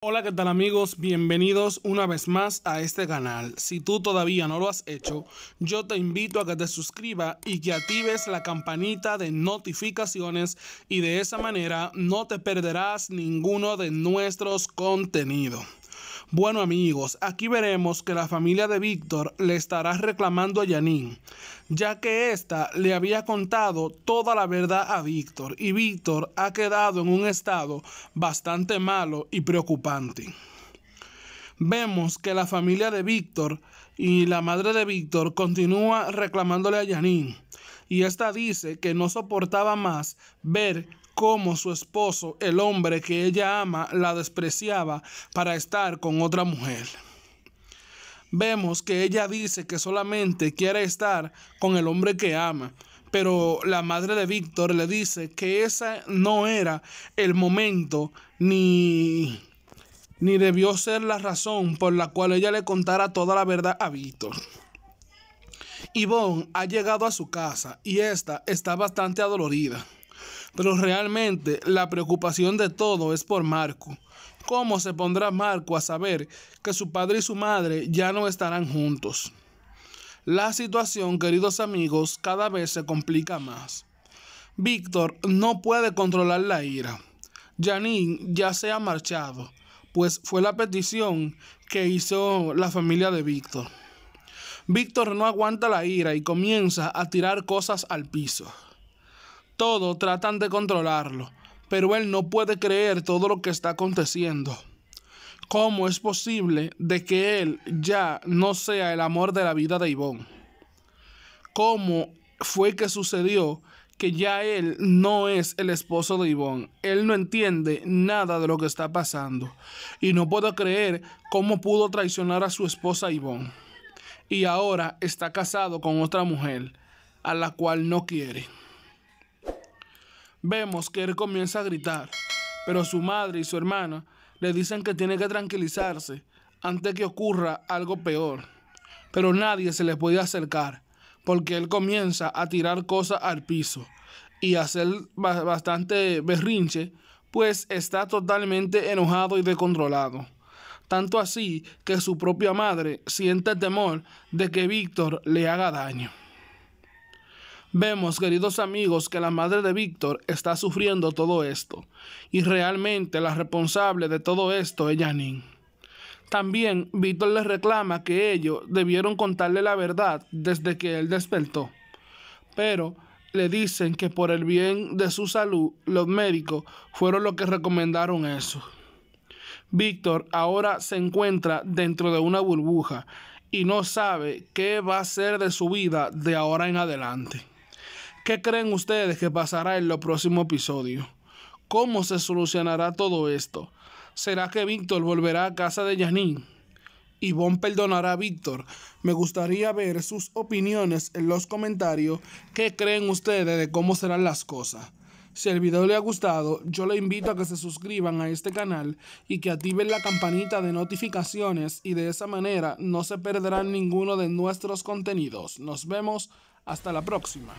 Hola, ¿qué tal amigos? Bienvenidos una vez más a este canal. Si tú todavía no lo has hecho, yo te invito a que te suscribas y que actives la campanita de notificaciones y de esa manera no te perderás ninguno de nuestros contenidos. Bueno amigos, aquí veremos que la familia de Víctor le estará reclamando a Janine, ya que ésta le había contado toda la verdad a Víctor y Víctor ha quedado en un estado bastante malo y preocupante vemos que la familia de Víctor y la madre de Víctor continúa reclamándole a Janine. Y esta dice que no soportaba más ver cómo su esposo, el hombre que ella ama, la despreciaba para estar con otra mujer. Vemos que ella dice que solamente quiere estar con el hombre que ama, pero la madre de Víctor le dice que ese no era el momento ni, ni debió ser la razón por la cual ella le contara toda la verdad a Víctor. Yvonne ha llegado a su casa y esta está bastante adolorida. Pero realmente la preocupación de todo es por Marco. ¿Cómo se pondrá Marco a saber que su padre y su madre ya no estarán juntos? La situación, queridos amigos, cada vez se complica más. Víctor no puede controlar la ira. Janine ya se ha marchado, pues fue la petición que hizo la familia de Víctor. Víctor no aguanta la ira y comienza a tirar cosas al piso. Todo tratan de controlarlo, pero él no puede creer todo lo que está aconteciendo. ¿Cómo es posible de que él ya no sea el amor de la vida de Ivón? ¿Cómo fue que sucedió que ya él no es el esposo de Ivón? Él no entiende nada de lo que está pasando y no puede creer cómo pudo traicionar a su esposa Ivón. Y ahora está casado con otra mujer a la cual no quiere. Vemos que él comienza a gritar, pero su madre y su hermana le dicen que tiene que tranquilizarse antes que ocurra algo peor. Pero nadie se le puede acercar porque él comienza a tirar cosas al piso y a hacer bastante berrinche, pues está totalmente enojado y descontrolado. Tanto así que su propia madre siente temor de que Víctor le haga daño. Vemos, queridos amigos, que la madre de Víctor está sufriendo todo esto, y realmente la responsable de todo esto es Janine. También Víctor le reclama que ellos debieron contarle la verdad desde que él despertó, pero le dicen que por el bien de su salud, los médicos fueron los que recomendaron eso. Víctor ahora se encuentra dentro de una burbuja y no sabe qué va a ser de su vida de ahora en adelante. ¿Qué creen ustedes que pasará en los próximos episodios? ¿Cómo se solucionará todo esto? ¿Será que Víctor volverá a casa de Janine? Ivonne perdonará a Víctor. Me gustaría ver sus opiniones en los comentarios. ¿Qué creen ustedes de cómo serán las cosas? Si el video le ha gustado, yo le invito a que se suscriban a este canal y que activen la campanita de notificaciones y de esa manera no se perderán ninguno de nuestros contenidos. Nos vemos hasta la próxima.